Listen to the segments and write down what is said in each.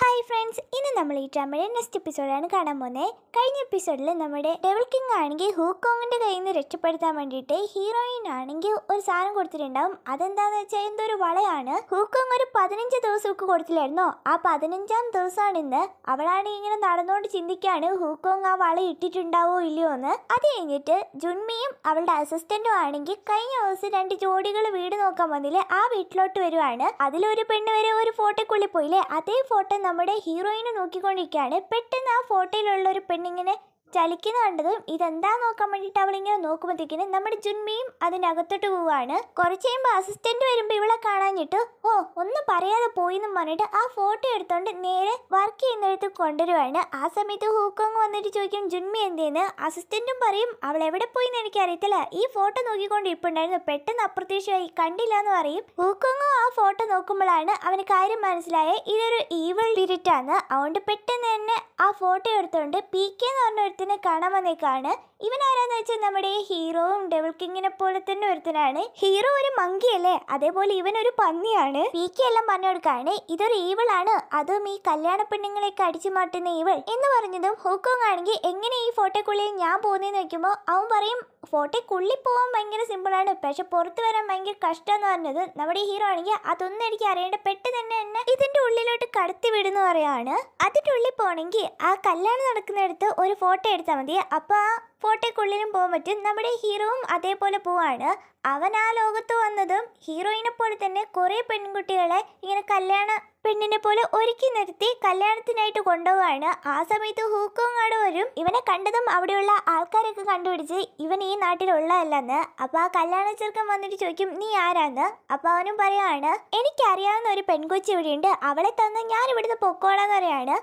嘿，ഹായ് friends ഇന്ന് നമ്മൾ ഈ ഡ്രാമയുടെ നെക്സ്റ്റ് എപ്പിസോഡാണ് കാണാൻ പോകുന്നത് കഴിഞ്ഞ എപ്പിസോഡിൽ നമ്മുടെ ഡെവൽ കിങ് ആണെങ്കിൽ ഹൂക്കോങ്ങിൻ്റെ കയ്യിൽ നിന്ന് രക്ഷപ്പെടുത്താൻ വേണ്ടിയിട്ട് ഹീറോയിൻ ആണെങ്കിൽ ഒരു സാധനം കൊടുത്തിട്ടുണ്ടാവും അതെന്താണെന്ന് വെച്ചാൽ എന്തോ ഒരു വളയാണ് ഹൂക്കോങ് ഒരു പതിനഞ്ച് ദിവസമൊക്കെ കൊടുത്തില്ലായിരുന്നു ആ പതിനഞ്ചാം ദിവസമാണ് ഇന്ന് അവളാണ് ഇങ്ങനെ നടന്നുകൊണ്ട് ചിന്തിക്കുകയാണ് ഹൂക്കോങ് ആ വള ഇട്ടിട്ടുണ്ടാവോ ഇല്ലയോ എന്ന് അത് കഴിഞ്ഞിട്ട് ജുൻമിയും അവളുടെ അസിസ്റ്റൻറ്റും ആണെങ്കിൽ കഴിഞ്ഞ ദിവസം രണ്ട് ജോഡികൾ വീട് നോക്കാൻ വന്നില്ലേ ആ വീട്ടിലോട്ട് വരുവാണ് അതിലൊരു പെണ്ണ് വരെ ഒരു ഫോട്ടോക്കുള്ളിൽ പോയില്ലേ അതേ ഫോട്ടോ നമ്മുടെ അവിടെ ഹീറോയിനെ നോക്കിക്കൊണ്ടിരിക്കുകയാണ് പെട്ടെന്ന് ആ ഫോട്ടോയിലുള്ള ഒരു പെണ്ണിങ്ങനെ ചലിക്കുന്ന കണ്ടതും ഇതെന്താ നോക്കാൻ വേണ്ടിയിട്ട് അവളിങ്ങനെ നോക്കുമ്പോഴത്തേക്കിന് നമ്മുടെ ജുൻമിയും അതിനകത്തോട്ട് പോവാണ് കുറച്ച് കഴിയുമ്പോൾ അസിസ്റ്റന്റ് വരുമ്പോൾ ഇവളെ കാണാഞ്ഞിട്ട് ഓ ഒന്നും പറയാതെ പോയി എന്നും പറഞ്ഞിട്ട് ആ ഫോട്ടോ എടുത്തോണ്ട് നേരെ വർക്ക് ചെയ്യുന്നിടത്ത് കൊണ്ടുവരുവാണ് ആ സമയത്ത് ഹൂക്കോങ് വന്നിട്ട് ചോദിക്കും ജുൻമി എന്തേന്ന് അസിസ്റ്റന്റും പറയും അവൾ എവിടെ പോയി എന്ന് എനിക്കറിയത്തില്ല ഈ ഫോട്ടോ നോക്കിക്കൊണ്ട് ഉണ്ടായിരുന്നു പെട്ടെന്ന് അപ്രത്യക്ഷമായി കണ്ടില്ല എന്ന് പറയും ഹൂക്കോങ്ങും ആ ഫോട്ടോ നോക്കുമ്പോഴാണ് അവന് കാര്യം മനസ്സിലായ ഇതൊരു ഈവൽ സ്പിരിറ്റാണ് അതുകൊണ്ട് പെട്ടെന്ന് തന്നെ ആ ഫോട്ടോ എടുത്തോണ്ട് പി കെ എന്ന് പറഞ്ഞ ഒരുത്തനെ കാണാൻ വന്നേക്കാണ് ഇവൻ ആരാന്ന് വെച്ചാൽ നമ്മുടെ ഹീറോവും ഡെവിൾ കിങ്ങിനെ പോലെ തന്നെ ഒരുത്തനാണ് ഹീറോ ഒരു മങ്കി അല്ലേ അതേപോലെ ഇവൻ ഒരു പന്നിയാണ് കെ എല്ലാം പറഞ്ഞു കൊടുക്കാണ് ഇതൊരു ഈവളാണ് അതും ഈ കല്യാണ പെണ്ണുങ്ങളെയൊക്കെ അടിച്ചു മാറ്റുന്ന ഈവൾ എന്ന് പറഞ്ഞതും ഹോക്കോങ് ആണെങ്കിൽ എങ്ങനെ ഈ ഫോട്ടോക്കുള്ളിൽ ഞാൻ പോകുന്നതെന്ന് വെക്കുമ്പോൾ അവൻ പറയും കുള്ളി പോകാൻ ഭയങ്കര സിമ്പിളാണ് പക്ഷെ പുറത്ത് വരാൻ ഭയങ്കര കഷ്ടം എന്ന് പറഞ്ഞത് നമ്മുടെ ഹീറോ ആണെങ്കിൽ അതൊന്നും എനിക്ക് അറിയേണ്ട പെട്ടെന്ന് തന്നെ എന്നെ ഇതിന്റെ ഉള്ളിലോട്ട് കടത്തി വിടുന്നു പറയാണ് അതിന്റെ ഉള്ളിൽ പോകണമെങ്കിൽ ആ കല്യാണം നടക്കുന്നിടത്ത് ഒരു ഫോട്ടോ എടുത്താൽ മതി അപ്പോൾ ആ ഫോട്ടോക്കുള്ളിലും പോകാൻ പറ്റും നമ്മുടെ ഹീറോവും അതേപോലെ പോവാണ് അവൻ ആ ലോകത്ത് വന്നതും ഹീറോയിനെ പോലെ തന്നെ കുറേ പെൺകുട്ടികളെ ഇങ്ങനെ കല്യാണ പെണ്ണിനെ പോലെ ഒരുക്കി നിർത്തി കല്യാണത്തിനായിട്ട് കൊണ്ടുപോവാണ് ആ സമയത്ത് ഹൂക്കോങ്ങാട് വരും ഇവനെ കണ്ടതും അവിടെയുള്ള ആൾക്കാരൊക്കെ കണ്ടുപിടിച്ച് ഇവൻ ഈ നാട്ടിലുള്ളതല്ലെന്ന് അപ്പോൾ ആ കല്യാണ ചെറുക്കൻ വന്നിട്ട് ചോദിക്കും നീ ആരാന്ന് അപ്പോൾ അവനും പറയാണ് എനിക്കറിയാവുന്ന ഒരു പെൺകൊച്ചി ഇവിടെയുണ്ട് അവളെ തന്ന് ഞാൻ ഇവിടുന്ന് പൊക്കോളാന്ന് പറയാണ്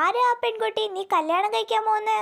ആരാ ആ പെൺകുട്ടി നീ കല്യാണം കഴിക്കാൻ പോകുന്ന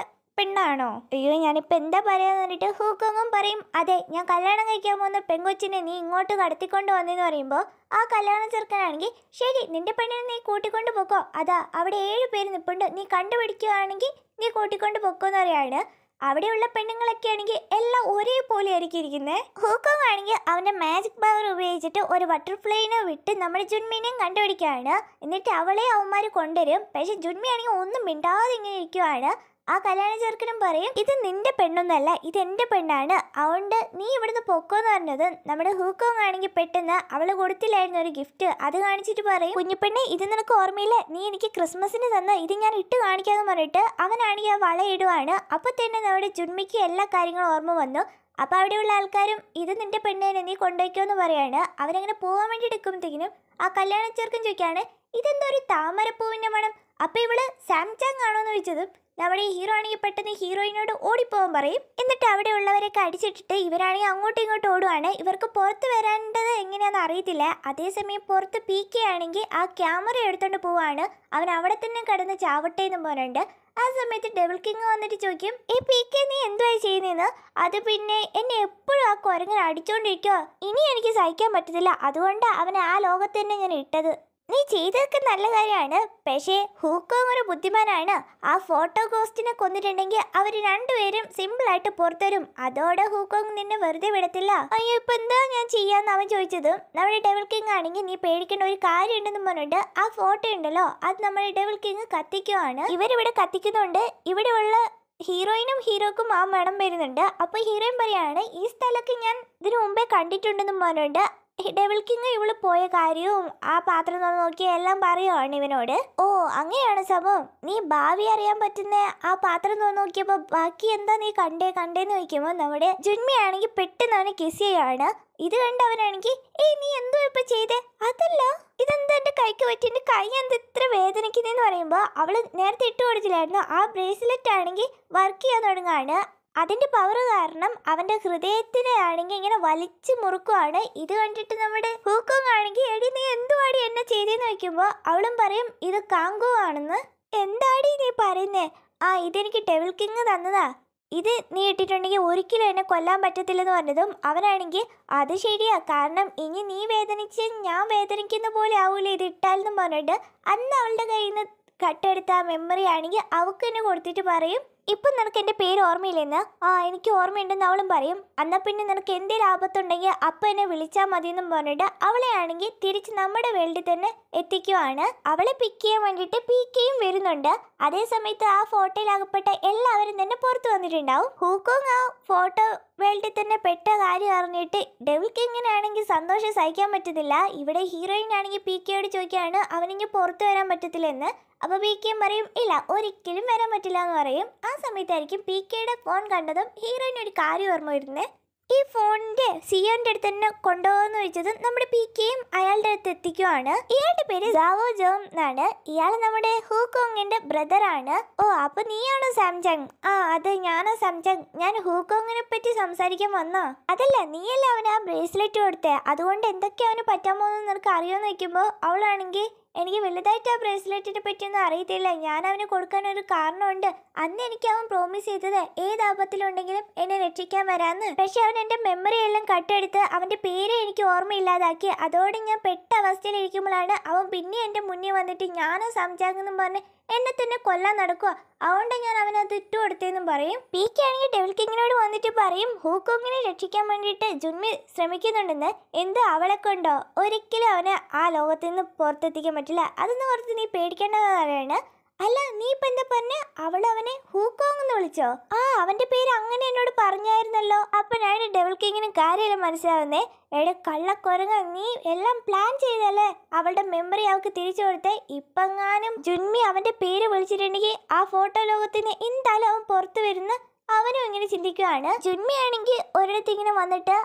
പെണ്ണാണോ അയ്യോ ഞാനിപ്പോൾ എന്താ പറയാന്ന് പറഞ്ഞിട്ട് ഹൂക്കങ്ങും പറയും അതെ ഞാൻ കല്യാണം കഴിക്കാൻ പോകുന്ന പെങ്കൊച്ചിനെ നീ ഇങ്ങോട്ട് കടത്തിക്കൊണ്ട് വന്നെന്ന് പറയുമ്പോൾ ആ കല്യാണ ചെറുക്കനാണെങ്കിൽ ശരി നിന്റെ പെണ്ണിനെ നീ കൂട്ടിക്കൊണ്ട് പോക്കോ അതാ അവിടെ ഏഴ് പേര് നിപ്പുണ്ട് നീ കണ്ടുപിടിക്കുകയാണെങ്കിൽ നീ കൂട്ടിക്കൊണ്ട് പൊക്കോന്ന് പറയാണ് അവിടെയുള്ള പെണ്ണുങ്ങളൊക്കെ ആണെങ്കിൽ എല്ലാം ഒരേപോലെ ആയിരിക്കും ഇരിക്കുന്നത് ഹൂക്കോങ് ആണെങ്കിൽ അവൻ്റെ മാജിക് പവർ ഉപയോഗിച്ചിട്ട് ഒരു ബട്ടർഫ്ലൈനെ വിട്ട് നമ്മുടെ ജുൻമീനെയും കണ്ടുപിടിക്കുകയാണ് എന്നിട്ട് അവളെ അവന്മാർ കൊണ്ടുവരും പക്ഷെ ജുൻമി ആണെങ്കിൽ ഒന്നും മിണ്ടാതെ ഇങ്ങനെ ഇരിക്കുകയാണ് ആ കല്യാണ ചെറുക്കനും പറയും ഇത് നിന്റെ പെണ്ണൊന്നല്ല ഇത് എൻ്റെ പെണ്ണാണ് അതുകൊണ്ട് നീ ഇവിടുന്ന് പൊക്കോന്ന് പറഞ്ഞത് നമ്മുടെ ഹൂക്കോങ് ആണെങ്കിൽ പെട്ടെന്ന് അവള് കൊടുത്തില്ലായിരുന്നു ഒരു ഗിഫ്റ്റ് അത് കാണിച്ചിട്ട് പറയും കുഞ്ഞുപെണ്ണെ ഇത് നിനക്ക് ഓർമ്മയില്ല നീ എനിക്ക് ക്രിസ്മസിന് തന്ന ഇത് ഞാൻ ഇട്ട് കാണിക്കാന്ന് പറഞ്ഞിട്ട് അവനാണെങ്കിൽ ആ വളയിടുവാണ് അപ്പോൾ തന്നെ നമ്മുടെ ജുന്മിക്ക് എല്ലാ കാര്യങ്ങളും ഓർമ്മ വന്നു അപ്പോൾ അവിടെയുള്ള ആൾക്കാരും ഇത് നിന്റെ പെണ്ണേനെ നീ കൊണ്ടുപോയിക്കോന്ന് പറയാണ് അവരങ്ങനെ പോകാൻ വേണ്ടി എടുക്കുമ്പോഴത്തേക്കിനും ആ കല്യാണ ചെറുക്കൻ ചോദിക്കാണ് ഇതെന്തോ ഒരു താമരപ്പൂവിന്റെ മണം അപ്പോൾ ഇവള് സാംചാങ് ആണോന്ന് ചോദിച്ചതും നമ്മുടെ ഹീറോ ആണെങ്കിൽ പെട്ടെന്ന് ഹീറോയിനോട് ഓടിപ്പോകാൻ പറയും എന്നിട്ട് അവിടെ ഉള്ളവരൊക്കെ അടിച്ചിട്ടിട്ട് ഇവരാണെങ്കിൽ അങ്ങോട്ടും ഇങ്ങോട്ടും ഓടുവാണ് ഇവർക്ക് പുറത്ത് വരേണ്ടത് എങ്ങനെയാണെന്ന് അറിയത്തില്ല അതേസമയം പുറത്ത് പി കെ ആണെങ്കിൽ ആ ക്യാമറ എടുത്തുകൊണ്ട് പോവാണ് അവൻ അവിടെ തന്നെ കിടന്ന് ചാവട്ടെ എന്ന് പറഞ്ഞിട്ട് ആ സമയത്ത് ഡബിൾ കിങ് വന്നിട്ട് ചോദിക്കും ഈ പി കെ നീ എന്തുവായി ചെയ്യുന്നതെന്ന് അത് പിന്നെ എന്നെ എപ്പോഴും ആ കുരങ്ങൻ അടിച്ചുകൊണ്ടിരിക്കുക ഇനി എനിക്ക് സഹിക്കാൻ പറ്റത്തില്ല അതുകൊണ്ട് അവനെ ആ ലോകത്ത് തന്നെ ഞാൻ ഇട്ടത് നീ ചെയ്തതൊക്കെ നല്ല കാര്യമാണ് പക്ഷേ ഹൂക്കോങ് ഒരു ബുദ്ധിമാനാണ് ആ ഫോട്ടോ ഗോസ്റ്റിനെ കൊന്നിട്ടുണ്ടെങ്കിൽ അവർ രണ്ടുപേരും സിമ്പിളായിട്ട് പുറത്തരും അതോടെ ഹൂക്കോങ് നിന്നെ വെറുതെ വിടത്തില്ല അയ്യോ ഇപ്പൊ എന്താ ഞാൻ ചെയ്യാന്ന് അവൻ ചോദിച്ചത് നമ്മുടെ ഡെവൽ കിങ് ആണെങ്കിൽ നീ പേടിക്കേണ്ട ഒരു കാര്യം ഉണ്ടെന്ന് പറഞ്ഞിട്ട് ആ ഫോട്ടോ ഉണ്ടല്ലോ അത് നമ്മുടെ ഡെവൽ കിങ് കത്തിക്കുവാണ് ഇവരിവിടെ കത്തിക്കുന്നുണ്ട് ഉള്ള ഹീറോയിനും ഹീറോക്കും ആ മണം വരുന്നുണ്ട് അപ്പോൾ ഹീറോയിൻ പറയാണ് ഈ സ്ഥലമൊക്കെ ഞാൻ ഇതിനു മുമ്പേ കണ്ടിട്ടുണ്ടെന്നും പറഞ്ഞുകൊണ്ട് ഡെവിൾ കിങ് ഇവള് പോയ കാര്യവും ആ പാത്രം തുറന്നു നോക്കി എല്ലാം പറയുവാണ് ഇവനോട് ഓ അങ്ങനെയാണ് സംഭവം നീ ഭാവി അറിയാൻ പറ്റുന്ന ആ പാത്രം തുറന്നു നോക്കിയപ്പോ ബാക്കി എന്താ നീ കണ്ടേ കണ്ടേന്ന് വെക്കുമ്പോ നമ്മുടെ ജുന്മിയാണെങ്കിൽ പെട്ടെന്നാണ് അവനെ കിസ് ഇത് കണ്ട് അവനാണെങ്കിൽ ഏയ് നീ എന്തോ ഇപ്പൊ ചെയ്തേ അതല്ല ഇതെന്താ എന്റെ കൈക്ക് പറ്റി എന്റെ കൈ എന്താ ഇത്ര വേദനിക്കുന്നെന്ന് പറയുമ്പോൾ അവൾ നേരത്തെ ഇട്ട് കൊടുത്തില്ലായിരുന്നു ആ ബ്രേസ്ലെറ്റ് ആണെങ്കിൽ വർക്ക് ചെയ്യാൻ തുടങ്ങാണ് അതിൻ്റെ പവർ കാരണം അവൻ്റെ ഹൃദയത്തിനെ ആണെങ്കിൽ ഇങ്ങനെ വലിച്ചു മുറുക്കുവാണ് ഇത് കണ്ടിട്ട് നമ്മുടെ ഹൂക്കോങ് ആണെങ്കിൽ എടി നീ എന്തുവാടി എന്നെ ചെയ്തെന്ന് വയ്ക്കുമ്പോൾ അവളും പറയും ഇത് കാങ്കോ ആണെന്ന് എന്താടി നീ പറയുന്നേ ആ ഇതെനിക്ക് ടെവിൾ കിങ് തന്നതാ ഇത് നീ ഇട്ടിട്ടുണ്ടെങ്കിൽ ഒരിക്കലും എന്നെ കൊല്ലാൻ പറ്റത്തില്ലെന്ന് പറഞ്ഞതും അവനാണെങ്കിൽ അത് ശരിയാ കാരണം ഇനി നീ വേദനിച്ച് ഞാൻ വേദനിക്കുന്ന പോലെ ആവൂല ഇത് ഇട്ടാലെന്നും പറഞ്ഞിട്ട് അന്ന് അവളുടെ കയ്യിൽ നിന്ന് കട്ടെടുത്ത ആ മെമ്മറി ആണെങ്കിൽ അവൾക്ക് എന്നെ കൊടുത്തിട്ട് പറയും ഇപ്പം നിനക്ക് എൻ്റെ പേര് ഓർമ്മയില്ലെന്ന് ആ എനിക്ക് ഓർമ്മയുണ്ടെന്ന് അവളും പറയും എന്നാൽ പിന്നെ നിനക്ക് എന്തെങ്കിലും ആപത്തുണ്ടെങ്കിൽ അപ്പം എന്നെ വിളിച്ചാൽ മതിയെന്നും പറഞ്ഞിട്ട് അവളെ ആണെങ്കിൽ തിരിച്ച് നമ്മുടെ വേൾഡിൽ തന്നെ എത്തിക്കുവാണ് അവളെ പിക്ക് ചെയ്യാൻ വേണ്ടിയിട്ട് പി കെയും വരുന്നുണ്ട് അതേ സമയത്ത് ആ ഫോട്ടോയിൽ അകപ്പെട്ട എല്ലാവരും തന്നെ പുറത്തു വന്നിട്ടുണ്ടാവും ഹൂക്കോങ് ആ ഫോട്ടോ വേൾഡിൽ തന്നെ പെട്ട കാര്യം അറിഞ്ഞിട്ട് ഡെവിൾ കിങ്ങിനാണെങ്കിൽ സന്തോഷം സഹിക്കാൻ പറ്റുന്നില്ല ഇവിടെ ഹീറോയിൻ ആണെങ്കിൽ പി കെയോട് ചോദിക്കുകയാണ് അവനിങ്ങ് പുറത്തു വരാൻ പറ്റത്തില്ലെന്ന് അപ്പോൾ പി കെയും പറയും ഇല്ല ഒരിക്കലും വരാൻ പറ്റില്ല എന്ന് പറയും ആ സമയത്തായിരിക്കും പി കെയുടെ ഫോൺ കണ്ടതും ഹീറോയിൻ ഒരു കാര്യം ഓർമ്മ വരുന്നത് ഈ ഫോണിൻ്റെ സിയോൻ്റെ e അടുത്ത് തന്നെ കൊണ്ടുപോകുന്ന ചോദിച്ചതും നമ്മുടെ പി കെയും അയാളുടെ അടുത്ത് എത്തിക്കുവാണ് ഇയാളുടെ പേര് ജാവോ ജോം എന്നാണ് ഇയാൾ നമ്മുടെ ഹൂക്കോങ്ങിന്റെ ബ്രദറാണ് ഓ അപ്പൊ നീയാണോ സാംസങ് ആ അത് ഞാനോ സാംസങ് ഞാൻ ഹൂക്കോങ്ങിനെ പറ്റി സംസാരിക്കാൻ വന്നോ അതല്ല നീയല്ല അവന് ആ ബ്രേസ്ലെറ്റ് കൊടുത്തേ അതുകൊണ്ട് എന്തൊക്കെയാ അവന് പറ്റാൻ പോകുന്നത് നിനക്ക് അറിയാമെന്ന് വെക്കുമ്പോൾ അവളാണെങ്കിൽ എനിക്ക് വലുതായിട്ട് ആ ബ്രേസ്ലെറ്റിനെ പറ്റിയൊന്നും അറിയത്തില്ല ഞാൻ അവന് കൊടുക്കാനൊരു കാരണമുണ്ട് അന്ന് എനിക്ക് അവൻ പ്രോമിസ് ചെയ്തത് ഏത് ആപത്തിലുണ്ടെങ്കിലും എന്നെ രക്ഷിക്കാൻ വരാന്ന് പക്ഷെ അവൻ എൻ്റെ മെമ്മറി എല്ലാം കട്ടെടുത്ത് അവൻ്റെ പേര് എനിക്ക് ഓർമ്മയില്ലാതാക്കി അതോടെ ഞാൻ പെട്ട അവസ്ഥയിലിരിക്കുമ്പോഴാണ് അവൻ പിന്നെ എൻ്റെ മുന്നിൽ വന്നിട്ട് ഞാനും സംജാങ്ങെന്നും പറഞ്ഞ് എന്നെ തന്നെ കൊല്ലാൻ നടക്കുക അതുകൊണ്ട് ഞാൻ അവനത് ഇട്ടു കൊടുത്തേന്നും പറയും പി കെ ആണെങ്കിൽ ഡെവിൾ കിങ്ങിനോട് വന്നിട്ട് പറയും ഹൂക്കോങ്ങിനെ രക്ഷിക്കാൻ വേണ്ടിയിട്ട് ജുൻമി ശ്രമിക്കുന്നുണ്ടെന്ന് എന്ത് അവളെ കൊണ്ടോ ഒരിക്കലും അവനെ ആ ലോകത്തിൽ നിന്ന് പുറത്തെത്തിക്കാൻ പറ്റില്ല അതൊന്നും ഓർത്ത് നീ പേടിക്കേണ്ടത് പറയാണ് അല്ല നീ ഇപ്പൊ എന്താ പറഞ്ഞ അവൾ അവനെ ഹൂക്കോങ് എന്ന് വിളിച്ചോ ആ അവന്റെ പേര് അങ്ങനെ എന്നോട് പറഞ്ഞായിരുന്നല്ലോ ഞാൻ ഡെവൽ കിങ്ങിന് കാര്യമില്ല മനസ്സിലാവുന്നേ എടെ കള്ളക്കൊരങ്ങ നീ എല്ലാം പ്ലാൻ ചെയ്തല്ലേ അവളുടെ മെമ്മറി അവൾക്ക് തിരിച്ചു കൊടുത്തേ ഇപ്പങ്ങാനും ജുന്മി അവന്റെ പേര് വിളിച്ചിട്ടുണ്ടെങ്കിൽ ആ ഫോട്ടോ ലോകത്തിന് എന്തായാലും അവൻ പുറത്തു വരുന്ന അവനും ഇങ്ങനെ ചിന്തിക്കുകയാണ് ജുന്മിയാണെങ്കിൽ ഒരിടത്ത് ഇങ്ങനെ വന്നിട്ട്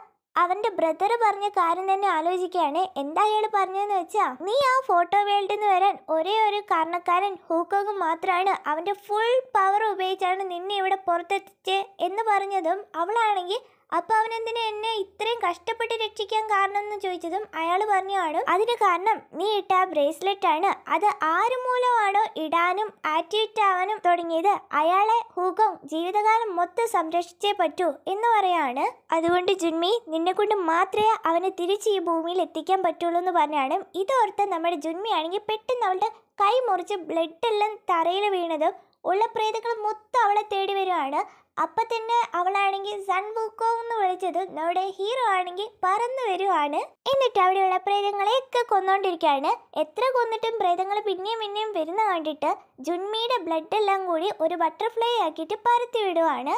അവന്റെ ബ്രദർ പറഞ്ഞ കാര്യം തന്നെ ആലോചിക്കുകയാണ് എന്താ അയാൾ പറഞ്ഞതെന്ന് വെച്ചാ നീ ആ ഫോട്ടോ വേൾഡിൽ നിന്ന് വരാൻ ഒരേ ഒരു കാരണക്കാരൻ ഹൂക്കോങ് മാത്രമാണ് അവന്റെ ഫുൾ പവർ ഉപയോഗിച്ചാണ് നിന്നെ ഇവിടെ പുറത്തെത്തിച്ച് എന്ന് പറഞ്ഞതും അവളാണെങ്കിൽ അപ്പോൾ അവനെന്തിനെ എന്നെ ഇത്രയും കഷ്ടപ്പെട്ട് രക്ഷിക്കാൻ കാരണം എന്ന് ചോദിച്ചതും അയാൾ പറഞ്ഞാണ് അതിന് കാരണം നീ ഇട്ട ബ്രേസ്ലെറ്റ് ആണ് അത് ആര് മൂലമാണോ ഇടാനും ആക്ടിവേറ്റ് ആവാനും തുടങ്ങിയത് അയാളെ ഹൂഗം ജീവിതകാലം മൊത്തം സംരക്ഷിച്ചേ പറ്റൂ എന്ന് പറയാണ് അതുകൊണ്ട് ജുൻമി നിന്നെ കൊണ്ട് മാത്രമേ അവനെ തിരിച്ച് ഈ ഭൂമിയിൽ എത്തിക്കാൻ പറ്റുള്ളൂ എന്ന് പറഞ്ഞാണ് ഇതോർത്ത് നമ്മുടെ ജുൻമി ആണെങ്കിൽ പെട്ടെന്ന് അവളുടെ കൈ മുറിച്ച് ബ്ലഡ് എല്ലാം തറയിൽ വീണതും ഉള്ള പ്രേതങ്ങൾ മൊത്തം അവളെ തേടി വരുവാണ് അപ്പം തന്നെ അവളാണെങ്കിൽ സൺ ബുക്കോ എന്ന് വിളിച്ചത് നമ്മുടെ ഹീറോ ആണെങ്കിൽ പറന്നു വരുവാണ് എന്നിട്ട് അവിടെയുള്ള പ്രേതങ്ങളെയൊക്കെ കൊന്നുകൊണ്ടിരിക്കുകയാണ് എത്ര കൊന്നിട്ടും പ്രേതങ്ങൾ പിന്നെയും പിന്നെയും വരുന്ന കണ്ടിട്ട് ജുൺമിയുടെ ബ്ലഡ് എല്ലാം കൂടി ഒരു ബട്ടർഫ്ലൈ ആക്കിയിട്ട് പരത്തി വിടുവാണ്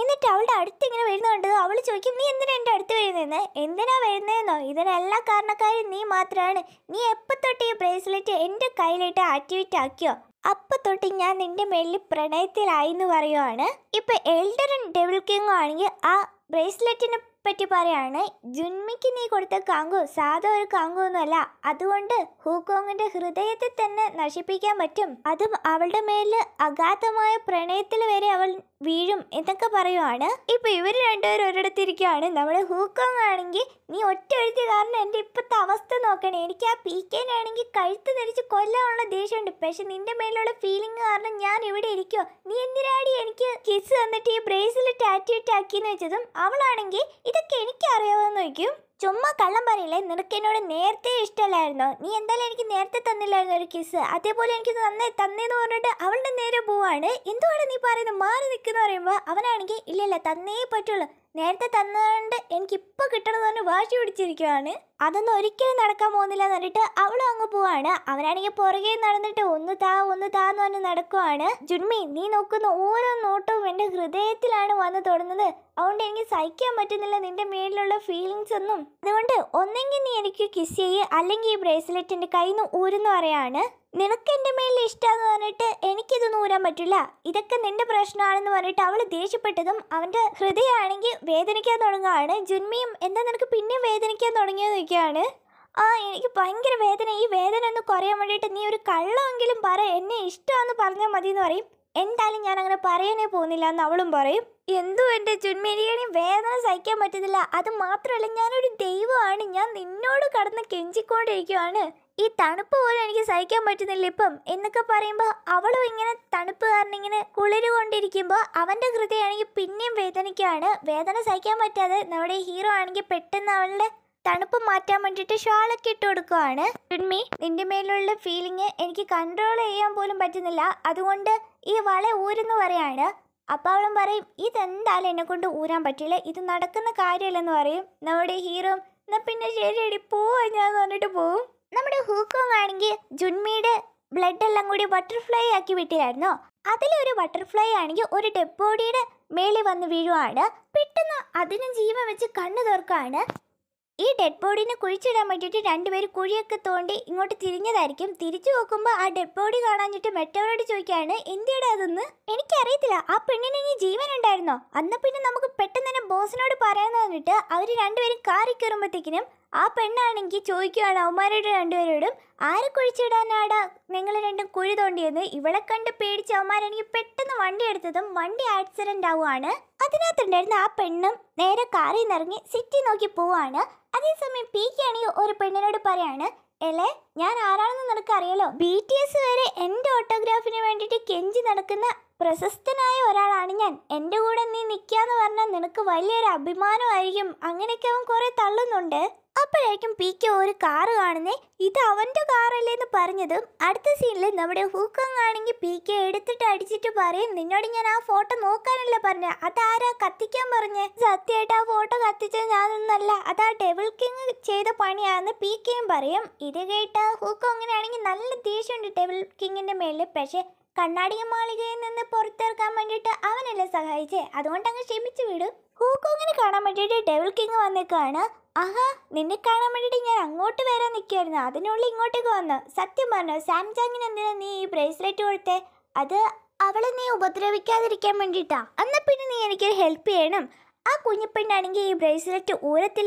എന്നിട്ട് അവളുടെ അടുത്ത് ഇങ്ങനെ വരുന്ന കണ്ടത് അവൾ ചോദിക്കും നീ എന്തിനാ എൻ്റെ അടുത്ത് വരുന്നതെന്ന് എന്തിനാ വരുന്നതെന്നോ ഇതിനെല്ലാ കാരണക്കാരും നീ മാത്രമാണ് നീ എപ്പത്തൊട്ട് ഈ ബ്രേസ്ലെറ്റ് എൻ്റെ കയ്യിലിട്ട് ആക്ടിവേറ്റ് ആക്കിയോ അപ്പൊ തൊട്ട് ഞാൻ നിന്റെ മേളിൽ പ്രണയത്തിലായി എന്ന് പറയുവാണ് ഇപ്പൊ എൽഡറും ഡെവിൾ കിങ്ങും ആണെങ്കിൽ ആ ബ്രേസ്ലെറ്റിന് പറ്റി പറയാണ് ജുൻമിക്ക് നീ കൊടുത്ത കാങ്കു സാധാ ഒരു കാങ്കു ഒന്നുമല്ല അതുകൊണ്ട് ഹൂക്കോങ്ങിന്റെ ഹൃദയത്തെ തന്നെ നശിപ്പിക്കാൻ പറ്റും അതും അവളുടെ മേലിൽ അഗാധമായ പ്രണയത്തിൽ വരെ അവൾ വീഴും എന്നൊക്കെ പറയുവാണ് ഇപ്പൊ ഇവര് രണ്ടുപേരും ഒരിടത്ത് ഇരിക്കുകയാണ് നമ്മുടെ ഹൂക്കോങ് ആണെങ്കിൽ നീ ഒറ്റ എഴുതി കാരണം എൻ്റെ ഇപ്പോഴത്തെ അവസ്ഥ നോക്കണേ എനിക്ക് ആ പി കെനാണെങ്കിൽ കഴുത്ത് ധരിച്ച് കൊല്ലാനുള്ള ദേഷ്യമുണ്ട് പക്ഷെ നിന്റെ മേലുള്ള ഫീലിംഗ് കാരണം ഞാൻ ഇവിടെ ഇരിക്കുമോ നീ എന്തിനാടി എനിക്ക് കിസ് തന്നിട്ട് ഈ ബ്രേസിൽ ടാറ്റു ടാക്കിന്ന് വെച്ചതും അവളാണെങ്കിൽ ഇത് ഇതൊക്കെ എനിക്കറിയാമെന്ന് ചോദിക്കും ചുമ്മാ കള്ളം പറയില്ലേ നിനക്ക് എന്നോട് നേരത്തെ ഇഷ്ടമല്ലായിരുന്നു നീ എന്തായാലും എനിക്ക് നേരത്തെ തന്നില്ലായിരുന്നു ഒരു കിസ് അതേപോലെ എനിക്ക് തന്നെ തന്നേന്ന് പറഞ്ഞിട്ട് അവളുടെ നേരെ പോവാണ് എന്തുവാണ് നീ പറയുന്നത് മാറി നിൽക്കുന്ന പറയുമ്പോൾ അവനാണെങ്കിൽ ഇല്ലല്ല തന്നേ പറ്റുള്ളൂ നേരത്തെ തന്നതുകൊണ്ട് എനിക്കിപ്പോൾ കിട്ടണമെന്ന് പറഞ്ഞ് വാശി പിടിച്ചിരിക്കുവാണ് അതൊന്നും ഒരിക്കലും നടക്കാൻ പോകുന്നില്ല എന്ന് പറഞ്ഞിട്ട് അവളും അങ്ങ് പോവാണ് അവനാണെങ്കിൽ പുറകെ നടന്നിട്ട് ഒന്ന് താ ഒന്ന് താ എന്ന് പറഞ്ഞ് നടക്കുവാണ് ജുൻമി നീ നോക്കുന്ന ഓരോ നോട്ടവും എൻ്റെ ഹൃദയത്തിലാണ് വന്നു തുടങ്ങുന്നത് അതുകൊണ്ട് എനിക്ക് സഹിക്കാൻ പറ്റുന്നില്ല നിന്റെ മേലിലുള്ള ഫീലിങ്സ് ഒന്നും അതുകൊണ്ട് ഒന്നെങ്കിൽ നീ എനിക്ക് കിസ് ചെയ്യ് അല്ലെങ്കിൽ ഈ ബ്രേസ്ലെറ്റ് എൻ്റെ കയ്യിൽ നിന്ന് ഊരെന്ന് പറയാണ് നിനക്ക് എൻ്റെ മേലിൽ ഇഷ്ടമെന്ന് പറഞ്ഞിട്ട് എനിക്കിതൊന്നും ഊരാൻ പറ്റില്ല ഇതൊക്കെ നിന്റെ പ്രശ്നമാണെന്ന് പറഞ്ഞിട്ട് അവൾ ദേഷ്യപ്പെട്ടതും അവൻ്റെ ഹൃദയമാണെങ്കിൽ വേദനിക്കാൻ തുടങ്ങുകയാണ് ജുന്മിയും എന്താ നിനക്ക് പിന്നെ വേദനിക്കാൻ തുടങ്ങിയെന്ന് ചോദിക്കുകയാണ് ആ എനിക്ക് ഭയങ്കര വേദന ഈ വേദന ഒന്ന് കുറയാൻ വേണ്ടിയിട്ട് നീ ഒരു കള്ളമെങ്കിലും പറ എന്നെ ഇഷ്ടമാണെന്ന് പറഞ്ഞാൽ മതി എന്ന് പറയും എന്തായാലും ഞാൻ അങ്ങനെ പറയാനേ പോകുന്നില്ല എന്ന് അവളും പറയും എന്തോ എൻ്റെ ചുന്മേരിയാണ് വേദന സഹിക്കാൻ പറ്റുന്നില്ല അത് മാത്രമല്ല ഞാനൊരു ദൈവമാണ് ഞാൻ നിന്നോട് കടന്ന് കെഞ്ചിക്കൊണ്ടിരിക്കുവാണ് ഈ തണുപ്പ് പോലും എനിക്ക് സഹിക്കാൻ പറ്റുന്നില്ല ഇപ്പം എന്നൊക്കെ പറയുമ്പോൾ അവളും ഇങ്ങനെ തണുപ്പ് കാരണം ഇങ്ങനെ കുളിരുകൊണ്ടിരിക്കുമ്പോൾ അവൻ്റെ ഹൃദയമാണെങ്കിൽ പിന്നെയും വേദനയ്ക്കാണ് വേദന സഹിക്കാൻ പറ്റാതെ നമ്മുടെ ഹീറോ ആണെങ്കിൽ പെട്ടെന്ന് അവളുടെ തണുപ്പ് മാറ്റാൻ വേണ്ടിയിട്ട് ഷാളൊക്കെ ഇട്ട് കൊടുക്കുവാണ് ഉണ്മി നിന്റെ മേലുള്ള ഫീലിംഗ് എനിക്ക് കൺട്രോൾ ചെയ്യാൻ പോലും പറ്റുന്നില്ല അതുകൊണ്ട് ഈ വള ഊരെന്ന് പറയാണ് അപ്പോൾ അവളും പറയും ഇതെന്തായാലും എന്നെ കൊണ്ട് ഊരാൻ പറ്റില്ല ഇത് നടക്കുന്ന കാര്യമല്ലെന്ന് പറയും നമ്മുടെ ഹീറോ എന്നാ പിന്നെ ശരിയടി പോവാ ഞാൻ പറഞ്ഞിട്ട് പോവും നമ്മുടെ ഹൂക്കോങ് ആണെങ്കിൽ ജുൺമിയുടെ ബ്ലഡ് എല്ലാം കൂടി ബട്ടർഫ്ലൈ ആക്കി വിട്ടില്ലായിരുന്നോ അതിലൊരു ബട്ടർഫ്ലൈ ആണെങ്കിൽ ഒരു ഡെഡ് മേലെ മേളിൽ വന്ന് വീഴുവാണ് പെട്ടെന്ന് അതിന് ജീവൻ വെച്ച് കണ്ണു തീർക്കാണ് ഈ ഡെഡ് ബോഡിനെ കുഴിച്ചിടാൻ വേണ്ടിയിട്ട് രണ്ടുപേരും കുഴിയൊക്കെ തോണ്ടി ഇങ്ങോട്ട് തിരിഞ്ഞതായിരിക്കും തിരിച്ചു നോക്കുമ്പോൾ ആ ഡെഡ് ബോഡി കാണാഞ്ഞിട്ട് മെറ്റവരോട് ചോദിക്കുകയാണ് എന്തിയുടെ അതൊന്ന് എനിക്കറിയത്തില്ല ആ പെണ്ണിന് ഇനി ജീവൻ ഉണ്ടായിരുന്നോ അന്ന് പിന്നെ നമുക്ക് പെട്ടെന്ന് തന്നെ ബോസിനോട് പറയാമെന്ന് പറഞ്ഞിട്ട് അവർ രണ്ടുപേരും കാറി കയറുമ്പോഴത്തേക്കിനും ആ പെണ്ണാണെങ്കിൽ ചോദിക്കുകയാണ് അവന്മാരുടെ രണ്ടുപേരോടും ആരെ കുഴിച്ചിടാനാടാ നിങ്ങൾ രണ്ടും കുഴി തോണ്ടിയത് ഇവളെ കണ്ട് പേടിച്ച് അവന്മാരാണെങ്കിൽ പെട്ടെന്ന് വണ്ടി എടുത്തതും വണ്ടി ആക്സിഡൻ്റ് ആവുകയാണ് അതിനകത്തുണ്ടായിരുന്ന ആ പെണ്ണും നേരെ കാറിൽ നിറങ്ങി സിറ്റി നോക്കി പോവാണ് അതേസമയം പി കെ ആണെങ്കിൽ ഒരു പെണ്ണിനോട് പറയാണ് എലെ ഞാൻ ആരാണെന്ന് നിനക്കറിയാലോ ബി ടി എസ് വരെ എൻ്റെ ഓട്ടോഗ്രാഫിന് വേണ്ടിയിട്ട് കെഞ്ചി നടക്കുന്ന പ്രശസ്തനായ ഒരാളാണ് ഞാൻ എൻ്റെ കൂടെ നീ എന്ന് പറഞ്ഞാൽ നിനക്ക് വലിയൊരു അഭിമാനമായിരിക്കും അങ്ങനെയൊക്കെ അവൻ കുറേ തള്ളുന്നുണ്ട് എപ്പോഴായിരിക്കും പി കെ ഒരു കാറ് കാണുന്നേ ഇത് അവൻ്റെ കാറല്ലേ എന്ന് പറഞ്ഞതും അടുത്ത സീനിൽ നമ്മുടെ ഹൂക്കങ് ആണെങ്കിൽ പി കെ എടുത്തിട്ട് അടിച്ചിട്ട് പറയും നിന്നോട് ഞാൻ ആ ഫോട്ടോ നോക്കാനല്ല പറഞ്ഞത് അതാരാ കത്തിക്കാൻ പറഞ്ഞേ സത്യമായിട്ട് ആ ഫോട്ടോ കത്തിച്ച ഞാനൊന്നല്ല അതാ ഡെവിൾ കിങ് ചെയ്ത പണിയാണെന്ന് പി കെയും പറയും ഇത് കേട്ട അങ്ങനെയാണെങ്കിൽ നല്ല ദേഷ്യമുണ്ട് ഡെവിൾ കിങ്ങിൻ്റെ മേളിൽ പക്ഷേ കണ്ണാടി മാളികയിൽ നിന്ന് പുറത്തിറക്കാൻ വേണ്ടിയിട്ട് അവനല്ലേ സഹായിച്ചേ അതുകൊണ്ട് അങ്ങ് ക്ഷമിച്ചു വിടും ഹൂക്കോങ്ങിനെ കാണാൻ വേണ്ടിയിട്ട് ഡെവിൾ കിങ് വന്നേക്കാണ് ആഹാ നിന്നെ കാണാൻ വേണ്ടിയിട്ട് ഞാൻ അങ്ങോട്ട് വരാൻ നിൽക്കുകയായിരുന്നു അതിനുള്ളിൽ ഇങ്ങോട്ടേക്ക് വന്നു സത്യം പറഞ്ഞു സാംസങ്ങിന് എന്തിനാ നീ ഈ ബ്രേസ്ലെറ്റ് കൊടുത്തേ അത് അവളെ നീ ഉപദ്രവിക്കാതിരിക്കാൻ വേണ്ടിയിട്ടാ എന്നാൽ പിന്നെ നീ എനിക്കൊരു ഹെൽപ്പ് ചെയ്യണം ആ കുഞ്ഞിപ്പെണ്ണാണെങ്കിൽ ഈ ബ്രേസ്ലെറ്റ്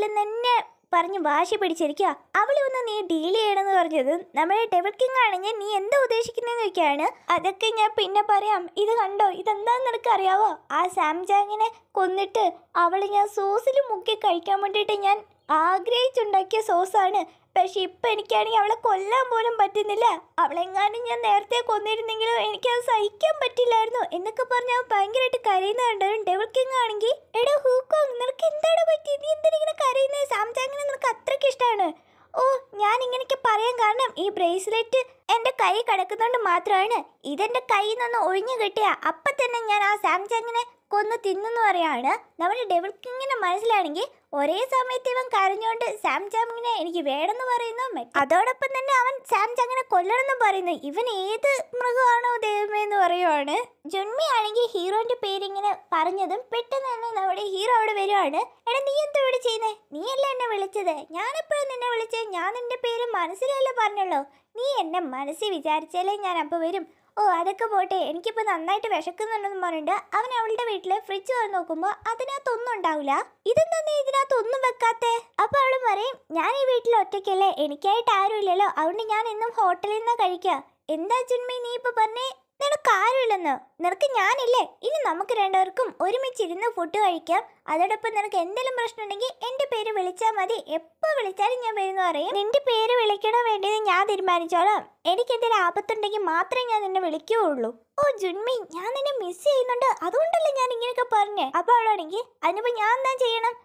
നിന്ന് തന്നെ പറഞ്ഞ് വാശി പിടിച്ചിരിക്കുക അവളെ ഒന്ന് നീ ഡീൽ ചെയ്യണമെന്ന് പറഞ്ഞത് നമ്മുടെ ടെബിൾ കിങ് ആണെങ്കിൽ നീ എന്താ ഉദ്ദേശിക്കുന്നതെന്ന് ചോദിക്കുകയാണ് അതൊക്കെ ഞാൻ പിന്നെ പറയാം ഇത് കണ്ടോ ഇതെന്താന്ന് നിനക്കറിയാവോ ആ സാംജാങ്ങിനെ കൊന്നിട്ട് അവൾ ഞാൻ സോസിൽ മുക്കി കഴിക്കാൻ വേണ്ടിയിട്ട് ഞാൻ ആഗ്രഹിച്ചുണ്ടാക്കിയ സോസാണ് പക്ഷെ ഇപ്പം എനിക്കാണെങ്കിൽ അവളെ കൊല്ലാൻ പോലും പറ്റുന്നില്ല അവളെങ്ങാനും ഞാൻ നേരത്തെ കൊന്നിരുന്നെങ്കിലും എനിക്കത് സഹിക്കാൻ പറ്റില്ലായിരുന്നു എന്നൊക്കെ പറഞ്ഞ് അവൻ ഭയങ്കരമായിട്ട് കരയുന്ന കണ്ടാലും ഡെവിൾ കിങ് ആണെങ്കിൽ എടോ ഹൂക്കോങ് നിനക്ക് എന്താണ് പറ്റി നീ ഇങ്ങനെ കരയുന്നത് സാംസാങ്ങിനെ നിനക്ക് അത്രയ്ക്ക് ഇഷ്ടമാണ് ഓ ഞാൻ ഇങ്ങനെയൊക്കെ പറയാൻ കാരണം ഈ ബ്രേസ്ലെറ്റ് എൻ്റെ കൈ കിടക്കുന്നതുകൊണ്ട് മാത്രമാണ് ഇതെൻ്റെ കയ്യിൽ നിന്ന് ഒഴിഞ്ഞു കിട്ടിയ അപ്പം തന്നെ ഞാൻ ആ സാംസങ്ങിനെ കൊന്ന് തിന്നുന്നു പറയാണ് നമ്മുടെ ഡെവിൾ കിങ്ങിനെ മനസ്സിലാണെങ്കിൽ ഒരേ സമയത്ത് ഇവൻ കരഞ്ഞുകൊണ്ട് സാം ചാമിങ്ങിനെ എനിക്ക് വേണമെന്ന് പറയുന്നു അതോടൊപ്പം തന്നെ അവൻ സാം ചാങ്ങിനെ കൊല്ലണമെന്നും പറയുന്നു ഇവൻ ഏത് മൃഗമാണോ ദൈവമേ എന്ന് പറയുവാണ് ജുൺമി ആണെങ്കിൽ ഹീറോന്റെ പേരിങ്ങനെ പറഞ്ഞതും പെട്ടെന്ന് തന്നെ നമ്മുടെ ഹീറോ അവിടെ വരുവാണ് എടാ നീ എന്താ ഇവിടെ നീ നീയല്ല എന്നെ വിളിച്ചത് ഞാനെപ്പോഴും നിന്നെ വിളിച്ചത് ഞാൻ നിന്റെ പേര് മനസ്സിലല്ല പറഞ്ഞുള്ളൂ നീ എന്നെ മനസ്സിൽ വിചാരിച്ചാലേ ഞാൻ അപ്പോൾ വരും ഓ അതൊക്കെ പോട്ടെ എനിക്കിപ്പോ നന്നായിട്ട് വിശക്കുന്നുണ്ടെന്ന് പറഞ്ഞിട്ട് അവൻ അവളുടെ വീട്ടിലെ ഫ്രിഡ്ജ് തുറന്ന് നോക്കുമ്പോൾ അതിനകത്തൊന്നും ഉണ്ടാവില്ല ഇതെന്താ നീ ഇതിനകത്തൊന്നും വെക്കാത്ത അപ്പോൾ അവൾ പറയും ഞാൻ ഈ വീട്ടിൽ ഒറ്റയ്ക്കല്ലേ എനിക്കായിട്ട് ആരും ഇല്ലല്ലോ അതുകൊണ്ട് ഞാൻ എന്നും ഹോട്ടലിൽ നിന്ന് കഴിക്കുക എന്താ ചിന്മയി നീ ഇപ്പൊ പറഞ്ഞേ നിനക്ക് ആരുമില്ലെന്ന് നിനക്ക് ഞാനില്ലേ ഇനി നമുക്ക് രണ്ടുപേർക്കും ഒരുമിച്ചിരുന്ന് ഫുഡ് കഴിക്കാം അതോടൊപ്പം നിനക്ക് എന്തെങ്കിലും പ്രശ്നമുണ്ടെങ്കിൽ എൻ്റെ പേര് വിളിച്ചാൽ മതി എപ്പോൾ വിളിച്ചാലും ഞാൻ വരുന്നു പറയും നിൻ്റെ പേര് വിളിക്കണം വേണ്ടിയത് ഞാൻ തീരുമാനിച്ചോളാം എനിക്കെന്തെങ്കിലും ആപത്തുണ്ടെങ്കിൽ മാത്രമേ ഞാൻ നിന്നെ വിളിക്കുകയുള്ളൂ ഓ ജുൻമി ഞാൻ നിന്നെ മിസ് ചെയ്യുന്നുണ്ട് അതുകൊണ്ടല്ലേ ഞാൻ ഇങ്ങനെയൊക്കെ പറഞ്ഞേ അപ്പോൾ അവളാണെങ്കിൽ അതിനിപ്പോൾ ഞാൻ എന്താ ചെയ്യണം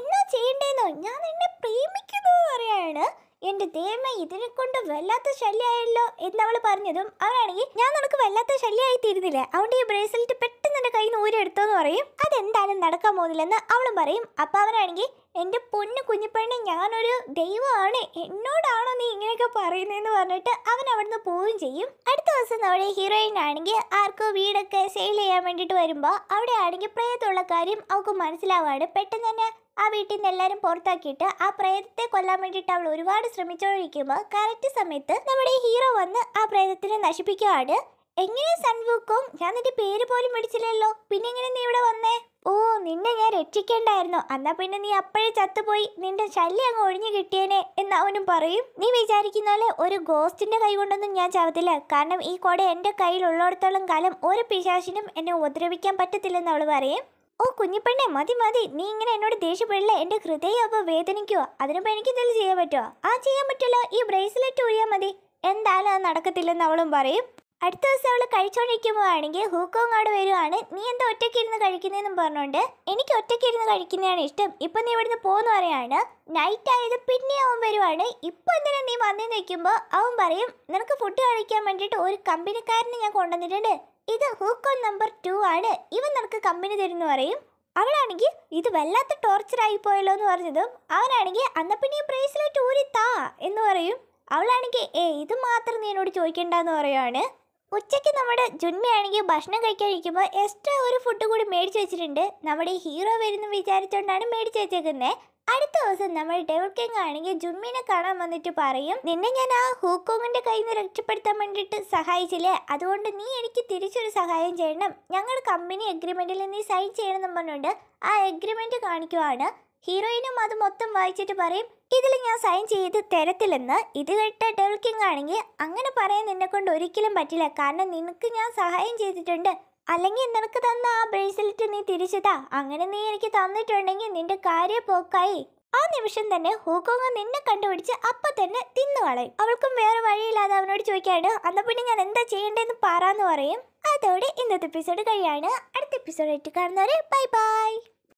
എന്നാ ചെയ്യണ്ടേന്നോ ഞാൻ നിന്നെ പ്രേമിക്കുന്നു പറയാണ് എൻ്റെ ദൈവമേ ഇതിനെ കൊണ്ട് വല്ലാത്ത ശല്യമായല്ലോ എന്ന് അവൾ പറഞ്ഞതും അവനാണെങ്കിൽ ഞാൻ നിനക്ക് വല്ലാത്ത ശല്യമായി തീരുന്നില്ല അവൻ്റെ ഈ ബ്രേസ്ലെറ്റ് പെട്ടെന്ന് എൻ്റെ കയ്യിൽ നിന്ന് ഊരെടുത്തോന്ന് പറയും അതെന്തായാലും നടക്കാൻ പോകുന്നില്ലെന്ന് അവളും പറയും അപ്പോൾ അവനാണെങ്കിൽ എൻ്റെ പൊന്നു കുഞ്ഞിപ്പണ്ണ ഞാനൊരു ദൈവമാണ് എന്നോടാണോ നീ ഇങ്ങനെയൊക്കെ പറയുന്നതെന്ന് പറഞ്ഞിട്ട് അവൻ അവിടുന്ന് പോവുകയും ചെയ്യും അടുത്ത ദിവസം നമ്മുടെ ഹീറോയിൻ ആണെങ്കിൽ ആർക്കോ വീടൊക്കെ സെയിൽ ചെയ്യാൻ വേണ്ടിയിട്ട് വരുമ്പോൾ അവിടെ ആണെങ്കിൽ പ്രേതമുള്ള കാര്യം അവൾക്ക് മനസ്സിലാവാണ് പെട്ടെന്ന് തന്നെ ആ വീട്ടിൽ നിന്ന് എല്ലാവരും പുറത്താക്കിയിട്ട് ആ പ്രേതത്തെ കൊല്ലാൻ വേണ്ടിയിട്ട് അവൾ ഒരുപാട് ശ്രമിച്ചുകൊണ്ടിരിക്കുമ്പോൾ കറക്റ്റ് സമയത്ത് നമ്മുടെ ഹീറോ വന്ന് ആ പ്രേതത്തിനെ നശിപ്പിക്കുകയാണ് എങ്ങനെ സൺവൂക്കും ഞാൻ നിന്റെ പേര് പോലും പിടിച്ചില്ലല്ലോ പിന്നെ എങ്ങനെ നീ ഇവിടെ വന്നേ ഓ നിന്നെ ഞാൻ രക്ഷിക്കേണ്ടായിരുന്നു എന്നാ പിന്നെ നീ അപ്പോഴേ ചത്തുപോയി നിന്റെ ശല്യം അങ്ങ് ഒഴിഞ്ഞു കിട്ടിയേനെ എന്ന് അവനും പറയും നീ വിചാരിക്കുന്ന പോലെ ഒരു ഗോസ്റ്റിന്റെ കൈ കൊണ്ടൊന്നും ഞാൻ ചവത്തില്ല കാരണം ഈ കൊട എൻ്റെ ഉള്ളിടത്തോളം കാലം ഒരു പിശാശിനും എന്നെ ഉപദ്രവിക്കാൻ പറ്റത്തില്ലെന്ന് അവൾ പറയും ഓ കുഞ്ഞിപ്പെണ്ണെ മതി മതി നീ ഇങ്ങനെ എന്നോട് ദേഷ്യപ്പെടില്ല എൻ്റെ ഹൃദയം അപ്പോൾ വേദനിക്കുമോ അതിനിപ്പോൾ എനിക്ക് എന്തെങ്കിലും ചെയ്യാൻ പറ്റുമോ ആ ചെയ്യാൻ പറ്റുമല്ലോ ഈ ബ്രേസ്ലെറ്റ് ഒഴിയാ മതി എന്തായാലും അത് നടക്കത്തില്ലെന്ന് അവളും പറയും അടുത്ത ദിവസം അവൾ കഴിച്ചുകൊണ്ടിരിക്കുമ്പോഴാണെങ്കിൽ ഹൂക്കോങ് അവിടെ വരുവാണ് നീ എന്താ ഒറ്റക്കിരുന്ന് കഴിക്കുന്നതെന്നും പറഞ്ഞുകൊണ്ട് എനിക്ക് ഒറ്റക്കിരുന്ന് കഴിക്കുന്നതാണ് ഇഷ്ടം ഇപ്പം നീ ഇവിടുന്ന് പോകുന്നു പറയാണ് നൈറ്റ് ആയത് പിന്നെ അവൻ വരുവാണ് ഇപ്പം എന്തിനാ നീ വന്നു നിൽക്കുമ്പോൾ അവൻ പറയും നിനക്ക് ഫുഡ് കഴിക്കാൻ വേണ്ടിയിട്ട് ഒരു കമ്പനിക്കാരനെ ഞാൻ കൊണ്ടുവന്നിട്ടുണ്ട് ഇത് ഹൂക്കോൺ നമ്പർ ടു ആണ് ഇവൻ നിനക്ക് കമ്പനി തരുന്നു പറയും അവളാണെങ്കിൽ ഇത് വല്ലാത്ത ടോർച്ചർ പോയല്ലോ എന്ന് പറഞ്ഞതും അവനാണെങ്കിൽ അന്ന പിന്നെ ബ്രേസ്ലെറ്റ് ഊരി താ എന്ന് പറയും അവളാണെങ്കിൽ ഏ ഇത് മാത്രം നീ എന്നോട് ചോദിക്കേണ്ടെന്ന് പറയുവാണ് ഉച്ചയ്ക്ക് നമ്മുടെ ജുന്മയാണെങ്കിൽ ഭക്ഷണം കഴിക്കാതിരിക്കുമ്പോൾ എക്സ്ട്രാ ഒരു ഫുഡ് കൂടി മേടിച്ച് വെച്ചിട്ടുണ്ട് നമ്മുടെ ഹീറോ വരുന്നു വിചാരിച്ചുകൊണ്ടാണ് മേടിച്ച് വെച്ചേക്കുന്നത് അടുത്ത ദിവസം നമ്മൾ ഡെവിൾ കിങ് ആണെങ്കിൽ ജുമ്മിനെ കാണാൻ വന്നിട്ട് പറയും നിന്നെ ഞാൻ ആ ഹൂക്കോങ്ങിന്റെ കയ്യിൽ നിന്ന് രക്ഷപ്പെടുത്താൻ വേണ്ടിയിട്ട് സഹായിച്ചില്ലേ അതുകൊണ്ട് നീ എനിക്ക് തിരിച്ചൊരു സഹായം ചെയ്യണം ഞങ്ങൾ കമ്പനി അഗ്രിമെന്റിൽ നീ സൈൻ എന്ന് പറഞ്ഞുകൊണ്ട് ആ അഗ്രിമെന്റ് കാണിക്കുവാണ് ഹീറോയിനും അത് മൊത്തം വായിച്ചിട്ട് പറയും ഇതിൽ ഞാൻ സൈൻ ചെയ്ത് തരത്തില്ലെന്ന് ഇത് കേട്ട ഡെവിൾ കിങ് ആണെങ്കിൽ അങ്ങനെ പറയാൻ നിന്നെ കൊണ്ട് ഒരിക്കലും പറ്റില്ല കാരണം നിനക്ക് ഞാൻ സഹായം ചെയ്തിട്ടുണ്ട് അല്ലെങ്കിൽ നിനക്ക് തന്ന ആ ബ്രേസ്ലെറ്റ് നീ തിരിച്ചതാ അങ്ങനെ നീ എനിക്ക് തന്നിട്ടുണ്ടെങ്കിൽ നിന്റെ കാര്യ പോക്കായി ആ നിമിഷം തന്നെ ഹൂക്കോങ് നിന്നെ കണ്ടുപിടിച്ച് അപ്പം തന്നെ തിന്നു കളയും അവൾക്കും വേറെ വഴിയില്ലാതെ അവനോട് ചോദിക്കാണ് അന്ന പിന്നെ ഞാൻ എന്താ ചെയ്യേണ്ടതെന്ന് പറയാന്ന് പറയും അതോടെ ഇന്നത്തെ എപ്പിസോഡ് കഴിയാണ് അടുത്ത എപ്പിസോഡ് ആയിട്ട് കാണുന്നവരെ ബൈ ബൈ